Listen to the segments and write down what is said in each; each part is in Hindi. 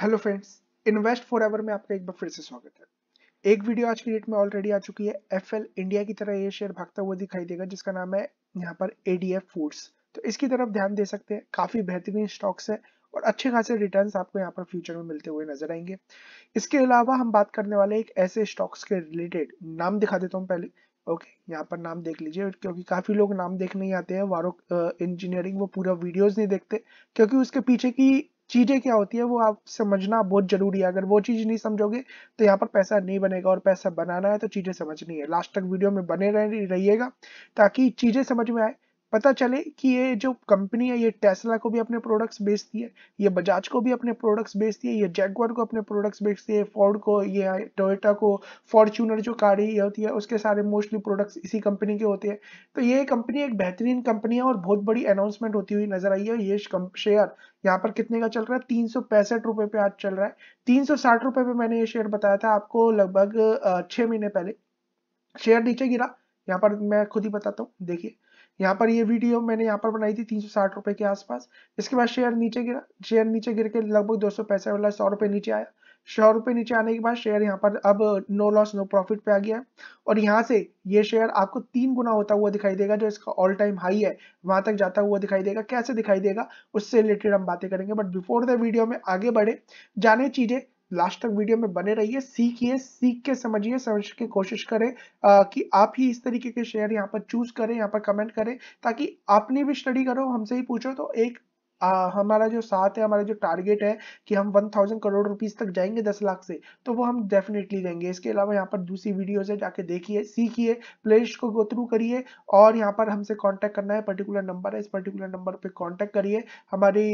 hello friends invest forever में आपका एक बार फिर से स्वागत है एक वीडियो आज की डेट में ऑलरेडी आ चुकी है एफ इंडिया की तरह ये शेयर भागता हुआ दिखाई देगा जिसका नाम है यहाँ पर एडीएफ फूड्स तो इसकी तरफ ध्यान दे सकते हैं काफी बेहतरीन स्टॉक्स है और अच्छे खासे रिटर्न आपको यहाँ पर फ्यूचर में मिलते हुए नजर आएंगे इसके अलावा हम बात करने वाले एक ऐसे स्टॉक्स के रिलेटेड नाम दिखा देता हूँ पहले ओके यहाँ पर नाम देख लीजिए क्योंकि काफी लोग नाम देखने ही आते हैं वारो इंजीनियरिंग वो पूरा वीडियोस नहीं देखते क्योंकि उसके पीछे की चीज़ें क्या होती है वो आप समझना बहुत ज़रूरी है अगर वो चीज़ नहीं समझोगे तो यहाँ पर पैसा नहीं बनेगा और पैसा बनाना है तो चीज़ें समझनी है लास्ट तक वीडियो में बने रहिएगा ताकि चीज़ें समझ में आए पता चले कि ये जो कंपनी है ये टेस्ला को भी अपने प्रोडक्ट्स बेचती है ये बजाज को भी अपने प्रोडक्ट्स बेचती है ये जैगवर को अपने प्रोडक्ट्स बेचती है फोर्ड को ये टोयोटा को फॉर्चूनर जो गाड़ी ये होती है उसके सारे मोस्टली प्रोडक्ट्स इसी कंपनी के होते हैं तो ये कंपनी एक बेहतरीन कंपनी है और बहुत बड़ी अनाउंसमेंट होती हुई नजर आई है ये शेयर यहाँ पर कितने का चल रहा है तीन सौ पैंसठ रुपए पे आज चल रहा है तीन सौ साठ रुपए पे मैंने ये शेयर बताया था आपको लगभग छह महीने पहले शेयर नीचे गिरा यहाँ पर मैं खुद ही बताता हूँ देखिए यहाँ पर ये वीडियो मैंने यहाँ पर बनाई थी तीन सौ के आसपास इसके बाद शेयर नीचे गिरा शेयर नीचे गिर के लगभग दो सौ पैसे वाला सौ रुपये नीचे आया सौ रुपये नीचे आने के बाद शेयर यहाँ पर अब नो लॉस नो प्रॉफिट पे आ गया और यहाँ से ये शेयर आपको तीन गुना होता हुआ दिखाई देगा जो इसका ऑल टाइम हाई है वहां तक जाता हुआ दिखाई देगा कैसे दिखाई देगा उससे रिलेटेड हम बातें करेंगे बट बिफोर द वीडियो में आगे बढ़े जाने चीजें लास्ट तक वीडियो में बने रहिए सीखिए सीख के समझिए समझ के कोशिश करें आ, कि आप ही इस तरीके के शेयर यहाँ पर चूज करें यहाँ पर कमेंट करें ताकि आपने भी स्टडी करो हमसे ही पूछो तो एक आ, हमारा जो साथ है हमारा जो टारगेट है कि हम 1000 करोड़ रुपीस तक जाएंगे 10 लाख से तो वो हम डेफिनेटली जाएंगे इसके अलावा यहाँ पर दूसरी वीडियोस है जाके देखिए सीखिए प्लेलिस्ट को गो थ्रू करिए और यहाँ पर हमसे कांटेक्ट करना है पर्टिकुलर नंबर है इस पर्टिकुलर नंबर पे कांटेक्ट करिए हमारी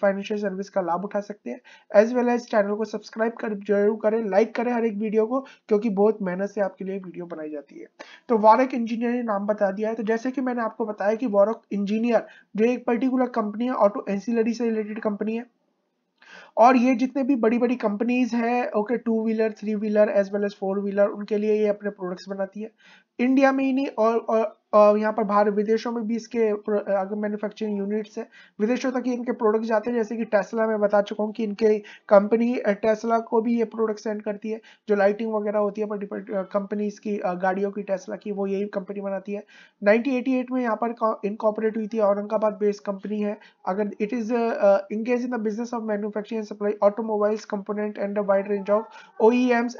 फाइनेंशियल सर्विस का लाभ उठा सकते हैं एज वेल एज चैनल को सब्सक्राइब कर जरूर करें लाइक करें हर एक वीडियो को क्योंकि बहुत मेहनत से आपके लिए वीडियो बनाई जाती है तो वारक इंजीनियर ने नाम बता दिया है तो जैसे कि मैंने आपको बताया कि वारक इंजीनियर जो एक पर्टिकुलर कंपनी है ऑटो एंसिलरी से रिलेटेड कंपनी है और ये जितने भी बड़ी बड़ी कंपनीज हैं okay two wheeler three wheeler as well as four wheeler उनके लिए ये अपने प्रोडक्ट्स बनाती है इंडिया में ही नहीं और, और और यहाँ पर बाहर विदेशों में भी इसके अगर मैन्युफैक्चरिंग यूनिट्स है विदेशों तक ही इनके प्रोडक्ट जाते हैं जैसे कि टेस्ला मैं बता चुका हूँ कि इनके कंपनी टेस्ला को भी ये प्रोडक्ट सेंड करती है जो लाइटिंग वगैरह होती है पर कंपनीज की गाड़ियों की टेस्ला की वो यही कंपनी बनाती है नाइनटीन में यहाँ पर इनकॉपरेट हुई थी औरंगाबाद बेस्ड कंपनी है अगर it is engage in the business of manufacturing supply automobiles component and wide range of oh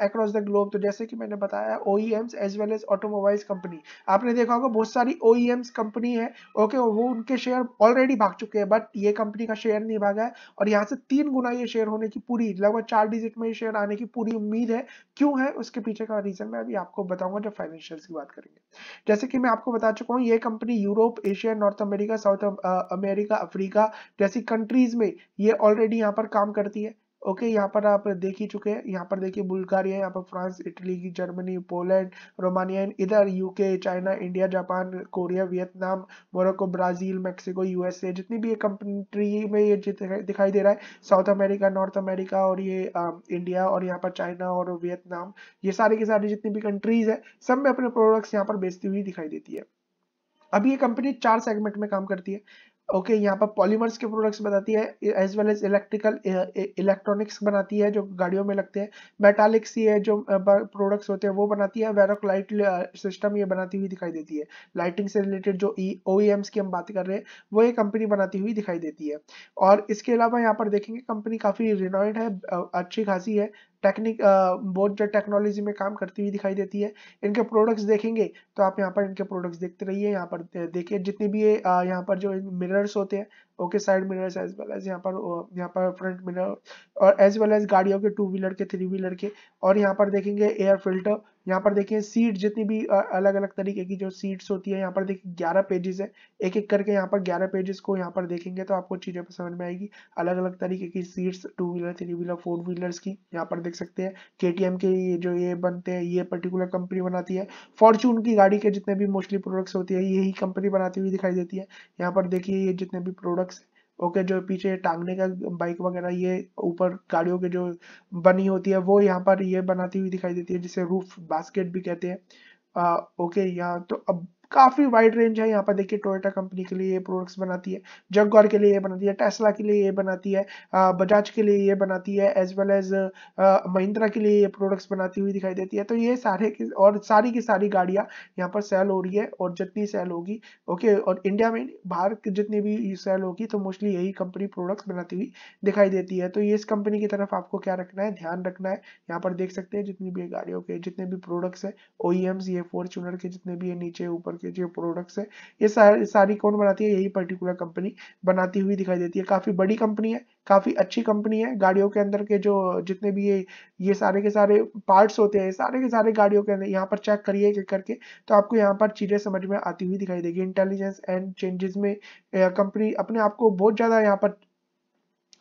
across the globe तो जैसे कि मैंने बताया oh as well as automobiles company आपने देखा होगा बहुत सारी ओ कंपनी है ओके वो उनके शेयर ऑलरेडी भाग चुके हैं बट ये कंपनी का शेयर नहीं भागा है और यहाँ से तीन गुना ये शेयर होने की पूरी लगभग चार डिजिट में ये शेयर आने की पूरी उम्मीद है क्यों है उसके पीछे का रीजन मैं अभी आपको बताऊंगा जब फाइनेंशियल की बात करेंगे जैसे कि मैं आपको बता चुका हूँ ये company Europe Asia North America South America Africa जैसी कंट्रीज में ये ऑलरेडी यहाँ पर काम करती है ओके okay, यहाँ पर आप देख ही चुके हैं यहाँ पर देखिए बुल्गारिया यहाँ पर France Italy Germany Poland Romania इधर UK China India Japan Korea Vietnam Morocco Brazil Mexico USA जितनी भी ये कंट्री में ये दिखाई दे रहा है साउथ अमेरिका नॉर्थ अमेरिका और ये आ, इंडिया और यहाँ पर चाइना और वियतनाम ये सारी के सारी जितनी भी कंट्रीज है सब में अपने प्रोडक्ट्स यहाँ पर बेचती हुई दिखाई देती है अभी ये कंपनी चार सेगमेंट में काम करती है ओके okay, यहाँ पर पॉलीमर्स के प्रोडक्ट्स बनाती है as well as electrical electronics बनाती है जो गाड़ियों में लगते हैं मेटालिक्स ये जो प्रोडक्ट्स होते हैं वो बनाती है वेरोक लाइट सिस्टम ये बनाती हुई दिखाई देती है लाइटिंग से रिलेटेड जो ई e, ओ e की हम बात कर रहे हैं वो ये कंपनी बनाती हुई दिखाई देती है और इसके अलावा यहाँ पर देखेंगे कंपनी काफ़ी रिनोइड है अच्छी खासी है टेक्निक uh, बहुत जो टेक्नोलॉजी में काम करती हुई दिखाई देती है इनके प्रोडक्ट्स देखेंगे तो आप यहाँ पर इनके प्रोडक्ट्स देखते रहिए यहाँ पर देखिए जितने भी ये यहाँ पर जो मिरर्स होते हैं okay side mirrors as well as यहाँ पर यहाँ पर फ्रंट मिरर और एज वेल एज गाड़ियों के टू व्हीलर के थ्री व्हीलर के और यहाँ पर देखेंगे एयर फिल्टर यहाँ पर देखिए सीट जितनी भी अलग अलग तरीके की जो सीट्स होती है यहाँ पर देखिए ग्यारह पेजेस है एक एक करके यहाँ पर ग्यारह पेजेस को यहाँ पर देखेंगे तो आपको चीज़ें समझ में आएगी अलग अलग तरीके की seats two wheeler three wheeler four wheelers की यहाँ पर देख सकते हैं के के ये जो ये बनते हैं ये पर्टिकुलर कंपनी बनाती है फॉर्चून की गाड़ी के जितने भी मोस्टली प्रोडक्ट्स होती है यही कंपनी बनाती हुई दिखाई देती है यहाँ पर देखिए ये जितने भी प्रोडक्ट ओके जो पीछे टांगने का बाइक वगैरह ये ऊपर गाड़ियों के जो बनी होती है वो यहाँ पर ये बनाती हुई दिखाई देती है जिसे रूफ बास्केट भी कहते हैं ओके यहाँ तो अब काफ़ी वाइड रेंज है यहाँ पर देखिए टोयोटा कंपनी के लिए ये प्रोडक्ट्स बनाती है जगवार के लिए ये बनाती है टेस्ला के लिए ये बनाती है बजाज के लिए ये बनाती है एज वेल एज महिंद्रा के लिए ये प्रोडक्ट्स बनाती हुई दिखाई देती है तो ये सारे की और सारी की सारी गाड़िया यहाँ पर सेल हो रही है और जितनी सेल होगी ओके और इंडिया में भारत की जितनी भी सेल होगी तो मोस्टली यही कंपनी प्रोडक्ट्स बनाती हुई दिखाई देती है तो ये इस कंपनी की तरफ आपको क्या रखना है ध्यान रखना है यहाँ पर देख सकते हैं जितनी भी गाड़ियों के जितने भी प्रोडक्ट्स है ओ ये फॉर्चूनर के जितने भी है नीचे ऊपर के जो प्रोडक्ट्स है ये सारी सारी कौन बनाती है यही पर्टिकुलर कंपनी बनाती हुई दिखाई देती है काफ़ी बड़ी कंपनी है काफ़ी अच्छी कंपनी है गाड़ियों के अंदर के जो जितने भी ये ये सारे के सारे पार्ट्स होते हैं सारे के सारे गाड़ियों के अंदर यहाँ पर चेक करिए करके तो आपको यहाँ पर चीज़ें समझ में आती हुई दिखाई देगी इंटेलिजेंस एंड चेंजेस में कंपनी अपने आप को बहुत ज़्यादा यहाँ पर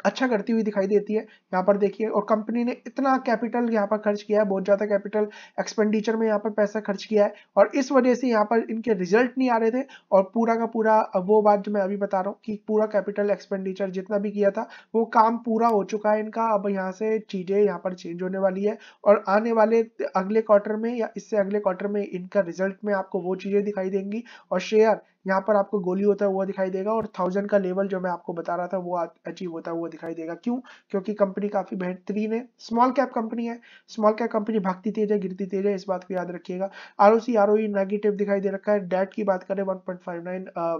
अच्छा करती हुई दिखाई देती है यहाँ पर देखिए और कंपनी ने इतना कैपिटल यहाँ पर खर्च किया है बहुत ज़्यादा कैपिटल एक्सपेंडिचर में यहाँ पर पैसा खर्च किया है और इस वजह से यहाँ पर इनके रिजल्ट नहीं आ रहे थे और पूरा का पूरा वो बात जो मैं अभी बता रहा हूँ कि पूरा कैपिटल एक्सपेंडिचर जितना भी किया था वो काम पूरा हो चुका है इनका अब यहाँ से चीज़ें यहाँ पर चेंज होने वाली है और आने वाले अगले क्वार्टर में या इससे अगले क्वार्टर में इनका रिजल्ट में आपको वो चीज़ें दिखाई देंगी और शेयर यहाँ पर आपको गोली होता हुआ दिखाई देगा और थाउजेंड का लेवल जो मैं आपको बता रहा था वो अचीव होता हुआ दिखाई देगा क्यों क्योंकि कंपनी काफी बेहतरीन है स्मॉल कैप कंपनी है स्मॉल कैप कंपनी भागती तेज है गिरती तेज है इस बात को याद रखिएगा R O C R O negative दिखाई दे रखा है डेट की बात करें वन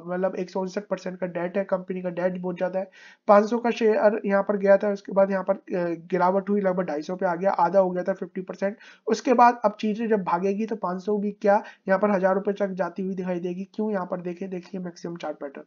मतलब एक सौ उनसठ परसेंट का डेट है कंपनी का डेट बहुत ज्यादा है पांच सौ का शेयर यहाँ पर गया था उसके बाद यहाँ पर गिरावट हुई लगभग ढाई सौ पे आ गया आधा हो गया था फिफ्टी परसेंट उसके बाद अब चीजें जब भागेगी तो पांच सौ भी क्या यहाँ पर हजार रुपये तक जाती हुई दिखाई देगी क्यों यहाँ पर देख देखिए देखिए मैक्सिमम चार्ट पैटर्न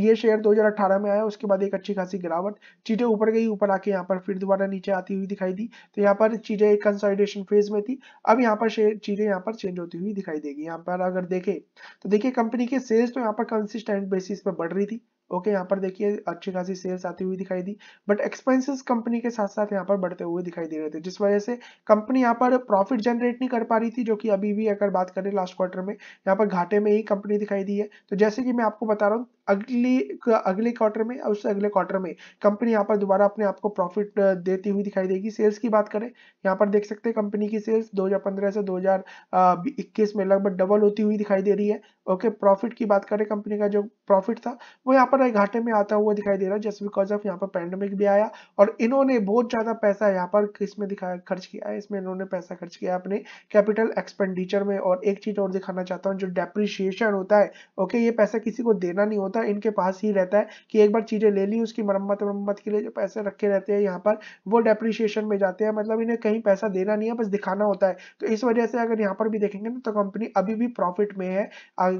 ये शेयर 2018 में आया उसके बाद एक अच्छी खासी गिरावट चीजें ऊपर गई ऊपर आके यहाँ पर फिर दोबारा नीचे आती हुई दिखाई दी तो यहाँ पर चीजें एक कंसोलिडेशन फेज में थी अब यहाँ पर चीजें यहाँ पर चेंज होती हुई दिखाई देगी यहाँ पर अगर देखें तो देखिए कंपनी के सेल्स तो यहाँ पर कंसिस्टेंट बेसिस पर बढ़ रही थी ओके यहाँ पर देखिए अच्छी खासी सेल्स आती हुई दिखाई दी बट एक्सपेंसेस कंपनी के साथ साथ यहाँ पर बढ़ते हुए दिखाई दे रहे थे जिस वजह से कंपनी यहाँ पर प्रॉफिट जनरेट नहीं कर पा रही थी जो कि अभी भी अगर बात करें लास्ट क्वार्टर में यहाँ पर घाटे में ही कंपनी दिखाई दी है तो जैसे कि मैं आपको बता रहा हूँ अगली अगले क्वार्टर में उससे अगले क्वार्टर में कंपनी यहाँ पर दोबारा अपने आप को प्रॉफिट देती हुई दिखाई देगी सेल्स की बात करें यहाँ पर देख सकते हैं कंपनी की सेल्स 2015 से 2021 में लगभग डबल होती हुई दिखाई दे रही है ओके प्रॉफिट की बात करें कंपनी का जो प्रॉफिट था वो यहाँ पर घाटे में आता हुआ दिखाई दे रहा है जस्ट बिकॉज ऑफ यहाँ पर पैंडमिक भी आया और इन्होंने बहुत ज़्यादा पैसा यहाँ पर इसमें दिखाया खर्च किया है इसमें इन्होंने पैसा खर्च किया अपने कैपिटल एक्सपेंडिचर में और एक चीज़ और दिखाना चाहता हूँ जो डेप्रिशिएशन होता है ओके ये पैसा किसी को देना नहीं होता होता है इनके पास ही रहता है कि एक बार चीज़ें ले ली उसकी मरम्मत वरम्मत के लिए जो पैसे रखे रहते हैं यहाँ पर वो डेप्रिशिएशन में जाते हैं मतलब इन्हें कहीं पैसा देना नहीं है बस दिखाना होता है तो इस वजह से अगर यहाँ पर भी देखेंगे ना तो कंपनी अभी भी प्रॉफिट में है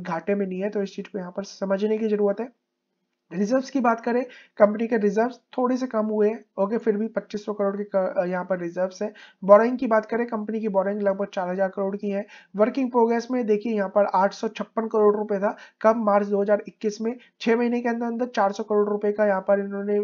घाटे में नहीं है तो इस चीज़ को यहाँ पर समझने की जरूरत है रिजर्व्स की बात करें कंपनी के रिजर्व्स थोड़े से कम हुए हैं ओके फिर भी 2500 करोड़ के यहाँ पर रिजर्व्स है बोरिंग की बात करें कंपनी की बोरिंग लगभग 4000 करोड़ की है वर्किंग प्रोग्रेस में देखिए यहाँ पर आठ करोड़ रुपए था कब मार्च 2021 में छह महीने के अंदर अंदर 400 करोड़ रुपए का यहाँ पर इन्होंने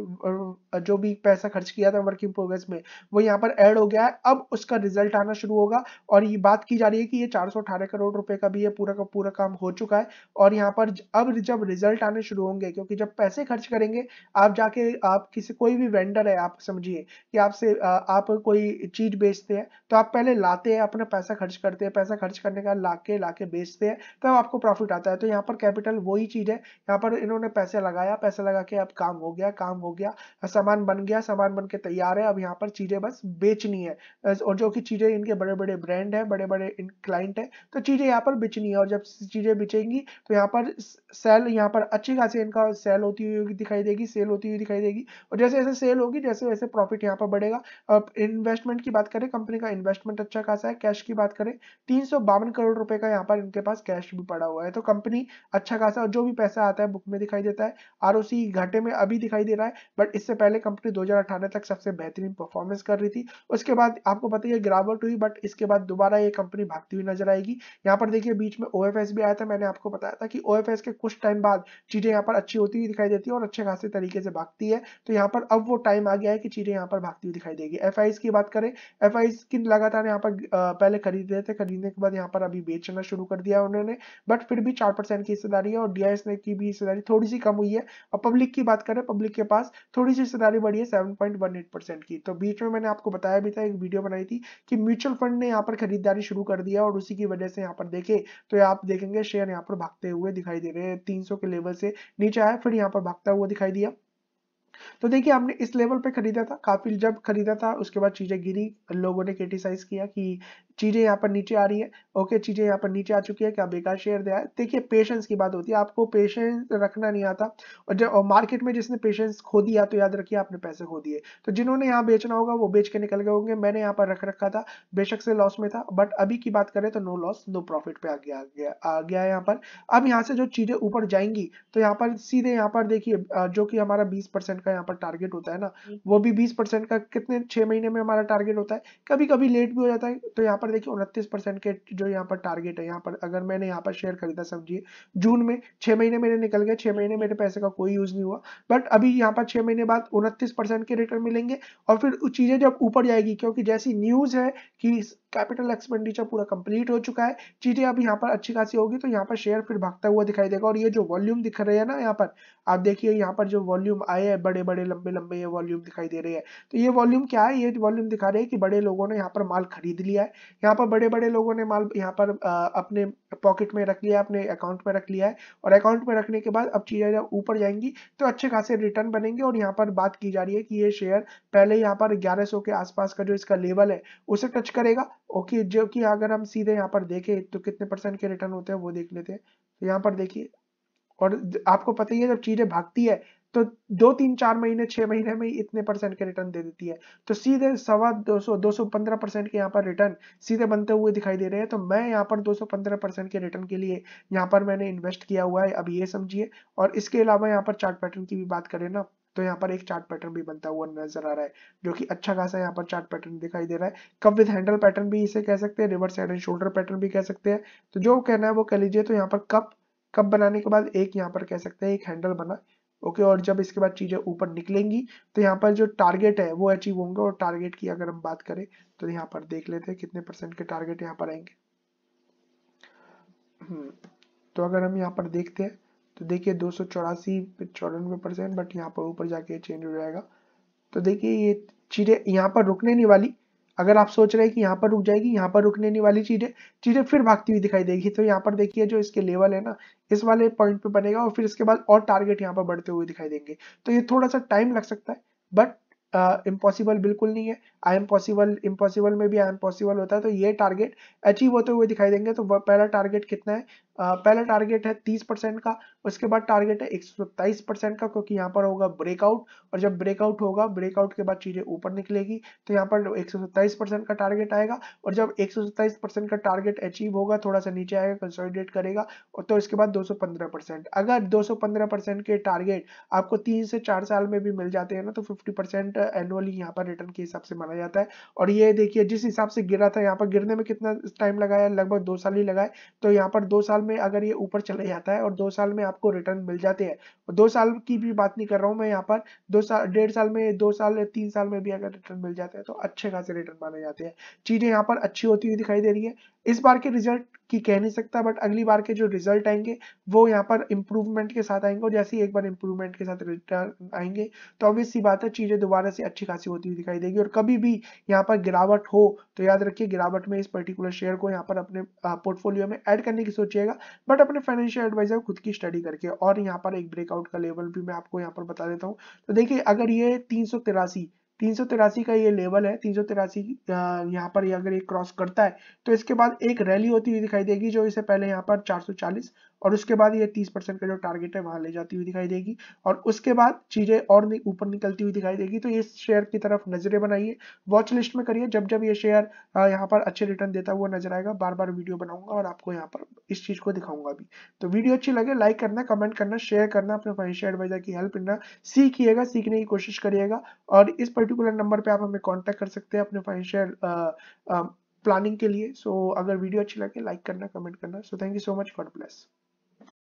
जो भी पैसा खर्च किया था वर्किंग प्रोग्रेस में वो यहाँ पर एड हो गया है अब उसका रिजल्ट आना शुरू होगा और ये बात की जा रही है कि ये चार करोड़ रुपए का भी ये पूरा का पूरा काम हो चुका है और यहाँ पर अब जब रिजल्ट आने शुरू होंगे क्योंकि जब जब पैसे खर्च करेंगे आप जाके आप किसी कोई भी वेंडर है आप समझिए कि आपसे आप कोई चीज बेचते हैं तो आप पहले लाते हैं अपना पैसा खर्च करते हैं पैसा खर्च करने का ला के ला के बेचते हैं तब तो आपको प्रॉफिट आता है तो यहाँ पर कैपिटल वही चीज है यहाँ पर इन्होंने पैसे लगाया पैसा लगा के अब काम हो गया काम हो गया सामान बन गया सामान बन के तैयार है अब यहाँ पर चीजें बस बेचनी है और जो कि चीजें इनके बड़े बड़े ब्रांड है बड़े बड़े क्लाइंट है तो चीजें यहाँ पर बेचनी है और जब चीजें बेचेंगी तो यहाँ पर सेल यहाँ पर अच्छी खासी इनका सेल सेल होती हुई दिखाई देगी सेल होती हुई दिखाई देगी और जैसे जैसे सेल होगी जैसे वैसे प्रॉफिट यहाँ पर बढ़ेगा अब इन्वेस्टमेंट की बात करें कंपनी का इन्वेस्टमेंट अच्छा खासा है कैश की बात करें तीन करोड़ रुपए का यहाँ पर इनके पास कैश भी पड़ा हुआ है तो कंपनी अच्छा खासा और जो भी पैसा आता है बुक में दिखाई देता है आर घाटे में अभी दिखाई दे रहा है बट इससे पहले कंपनी दो तक सबसे बेहतरीन परफॉर्मेंस कर रही थी उसके बाद आपको पता है गिरावट हुई बट इसके बाद दोबारा ये कंपनी भागती हुई नजर आएगी यहाँ पर देखिए बीच में ओ भी आया था मैंने आपको बताया था कि ओ के कुछ टाइम बाद चीजें यहाँ पर अच्छी होती हुई दिखाई देती है और अच्छे खासे तरीके से भागती है तो यहाँ पर अब वो टाइम आ गया है कि चीजें यहाँ पर भागती हुई दिखाई देगी एफ की बात करें एफ की लगातार यहाँ पर पहले खरीद रहे थे खरीदने के बाद यहाँ पर अभी बेचना शुरू कर दिया उन्होंने बट फिर भी चार की हिस्सेदारी है और डी की भी हिस्सेदारी थोड़ी सी कम हुई है और पब्लिक की बात करें पब्लिक के पास थोड़ी सी हिस्सेदारी बढ़ी है seven point one eight percent की तो बीच में मैंने आपको बताया भी था एक वीडियो बनाई थी कि म्यूचुअल फंड ने यहाँ पर खरीदारी शुरू कर दिया और उसी की वजह से यहाँ पर देखे तो आप देखेंगे शेयर यहाँ पर भागते हुए दिखाई दे रहे हैं तीन के लेवल से नीचे आया फिर यहाँ पर भागता हुआ दिखाई दिया तो देखिए आपने इस लेवल पे खरीदा था काफ़ी जब खरीदा था उसके बाद चीज़ें गिरी लोगों ने क्रिटिसाइज किया कि चीज़ें यहाँ पर नीचे आ रही है ओके चीज़ें यहाँ पर नीचे आ चुकी है क्या बेकार शेयर दिया है देखिए पेशेंस की बात होती है आपको पेशेंस रखना नहीं आता और जब और मार्केट में जिसने पेशेंस खो दिया तो याद रखिए आपने पैसे खो दिए तो जिन्होंने यहाँ बेचना होगा वो बेच के निकल गए होंगे मैंने यहाँ पर रख रखा था बेशक से लॉस में था बट अभी की बात करें तो नो लॉस नो प्रॉफिट पे आ गया आ गया आ यहाँ पर अब यहाँ से जो चीज़ें ऊपर जाएंगी तो यहाँ पर सीधे यहाँ पर देखिए जो कि हमारा बीस का का यहाँ पर टारगेट होता है ना वो भी बीस परसेंट का कितने छह महीने में हमारा टारगेट होता है कभी कभी लेट भी हो जाता है तो यहाँ पर देखिए उनतीस परसेंट के जो यहाँ पर टारगेट है यहाँ पर अगर मैंने यहाँ पर शेयर खरीदा समझिए जून में छह महीने मेरे निकल गए छह महीने मेरे पैसे का कोई यूज नहीं हुआ बट अभी यहाँ पर छह महीने बाद उनतीस के रिटर्न मिलेंगे और फिर चीजें जब ऊपर जाएगी क्योंकि जैसी न्यूज है कि कैपिटल एक्सपेंडिचर पूरा कंप्लीट हो चुका है चीजें अब यहाँ पर अच्छी खासी होगी तो यहाँ पर शेयर फिर भागता हुआ दिखाई देगा और ये जो वॉल्यूम दिख रहे हैं ना यहाँ पर आप देखिए यहाँ पर जो वॉल्यूम आए हैं बड़े बड़े लंबे लंबे ये वॉल्यूम दिखाई दे रहे हैं तो ये वॉल्यूम क्या है ये वॉल्यूम दिखा रहे हैं कि बड़े लोगों ने यहाँ पर माल खरीद लिया है यहाँ पर बड़े बड़े लोगों ने माल यहाँ पर अपने पॉकेट में रख लिया अपने अकाउंट में रख लिया है और अकाउंट में रखने के बाद अब चीज़ें जब ऊपर जाएंगी तो अच्छे खासे रिटर्न बनेंगे और यहाँ पर बात की जा रही है कि ये शेयर पहले यहाँ पर ग्यारह के आसपास का जो इसका लेवल है उसे टच करेगा ओके जो कि अगर हम सीधे यहाँ पर देखें तो कितने परसेंट के रिटर्न होते हैं वो देख लेते हैं तो यहाँ पर देखिए और आपको पता ही है जब चीज़ें भागती है तो दो तीन चार महीने छह महीने में इतने परसेंट के रिटर्न दे देती है तो सीधे सवा दो सौ दो सौ पंद्रह परसेंट के यहाँ पर रिटर्न सीधे बनते हुए दिखाई दे रहे हैं तो मैं यहाँ पर दो सौ पंद्रह परसेंट के रिटर्न के लिए यहाँ पर मैंने इन्वेस्ट किया हुआ है अब ये समझिए और इसके अलावा यहाँ पर चार्ट पैटर्न की भी बात करें ना तो यहाँ पर एक चार्ट पैटर्न भी बनता हुआ नजर आ रहा है जो कि अच्छा खासा यहाँ पर चार्ट पैटर्न दिखाई दे रहा है कब विद हैंडल पैटर्न भी इसे कह सकते हैं reverse head and shoulder pattern भी कह सकते हैं तो जो कहना है वो कह लीजिए तो यहाँ पर कप कप बनाने के बाद एक यहाँ पर कह सकते हैं एक हैंडल बना ओके और जब इसके बाद चीजें ऊपर निकलेंगी तो यहाँ पर जो टारगेट है वो अचीव होंगे और टारगेट की अगर हम बात करें तो यहाँ पर देख लेते हैं कितने परसेंट के टारगेट यहाँ पर आएंगे हम्म, तो अगर हम यहाँ पर देखते हैं तो देखिए दो सौ चौरासी चौरानवे परसेंट बट यहाँ पर ऊपर जाके चेंज हो जाएगा तो देखिए ये चीजें यहाँ पर रुकने नहीं वाली अगर आप सोच रहे हैं कि यहाँ पर रुक जाएगी यहाँ पर रुकने नहीं वाली चीज़ें चीज़ें फिर भागती हुई दिखाई देगी तो यहाँ पर देखिए जो इसके लेवल है ना इस वाले पॉइंट पे बनेगा और फिर इसके बाद और टारगेट यहाँ पर बढ़ते हुए दिखाई देंगे तो ये थोड़ा सा टाइम लग सकता है बट इम्पॉसिबल uh, बिल्कुल नहीं है आई एम पॉसिबल इम्पॉसिबल में भी आई एम पॉसिबल होता है तो ये टारगेट अचीव होते हुए दिखाई देंगे तो पहला टारगेट कितना है uh, पहला टारगेट है 30 परसेंट का उसके बाद टारगेट है एक परसेंट का क्योंकि यहाँ पर होगा ब्रेकआउट और जब ब्रेकआउट होगा ब्रेकआउट के बाद चीज़ें ऊपर निकलेगी तो यहाँ पर एक परसेंट का टारगेट आएगा और जब एक परसेंट का टारगेट अचीव होगा थोड़ा सा नीचे आएगा कंसोलिडेट करेगा और तो इसके बाद दो परसेंट अगर दो परसेंट के टारगेट आपको तीन से चार साल में भी मिल जाते हैं ना तो फिफ्टी परसेंट एनुअली यहाँ पर रिटर्न के हिसाब से माना जाता है और ये देखिए जिस हिसाब से गिरा था यहाँ पर गिरने में कितना टाइम लगाया लगभग दो साल ही लगाए तो यहाँ पर दो साल में अगर ये ऊपर चले जाता है और दो साल में आपको रिटर्न मिल जाते हैं दो साल की भी बात नहीं कर रहा हूँ मैं यहाँ पर दो साल डेढ़ साल में दो साल तीन साल में भी अगर रिटर्न मिल जाते हैं तो अच्छे खासे रिटर्न माने जाते हैं चीजें यहाँ पर अच्छी होती हुई दिखाई दे रही है इस बार के रिजल्ट की कह नहीं सकता बट अगली बार के जो रिजल्ट आएंगे वो यहाँ पर इम्प्रूवमेंट के साथ आएंगे और जैसे ही एक बार इम्प्रूवमेंट के साथ रिटर्न आएंगे तो ऑब्वियस सी बात है चीज़ें दोबारा से अच्छी खासी होती हुई दिखाई देगी और कभी भी यहाँ पर गिरावट हो तो याद रखिए गिरावट में इस पर्टिकुलर शेयर को यहाँ पर अपने पोर्टफोलियो में एड करने की सोचिएगा बट अपने फाइनेंशियल एडवाइजर खुद की स्टडी करके और यहाँ पर एक ब्रेकआउट का लेवल भी मैं आपको यहाँ पर बता देता हूँ तो देखिए अगर ये तीन तीन का ये लेवल है तीन सौ तिरासी यहाँ पर अगर ये क्रॉस करता है तो इसके बाद एक रैली होती हुई दिखाई देगी जो इसे पहले यहाँ पर चालीस और उसके बाद ये 30 परसेंट का जो टारगेट है वहां ले जाती हुई दिखाई देगी और उसके बाद चीजें और ऊपर निकलती हुई दिखाई देगी तो ये शेयर की तरफ नजरें बनाइए वॉच लिस्ट में करिए जब जब ये शेयर यहाँ पर अच्छे रिटर्न देता हुआ नजर आएगा बार बार वीडियो बनाऊंगा और आपको यहाँ पर इस चीज को दिखाऊंगा भी तो वीडियो अच्छी लगे लाइक करना कमेंट करना शेयर करना अपने फाइनेंशियल एडवाइजर की हेल्प करना सीखिएगा सीखने की कोशिश करिएगा और इस पर्टिकुलर नंबर पर आप हमें कॉन्टेक्ट कर सकते हैं अपने फाइनेंशियल प्लानिंग के लिए सो so, अगर वीडियो अच्छी लगे लाइक करना कमेंट करना so thank you so much God bless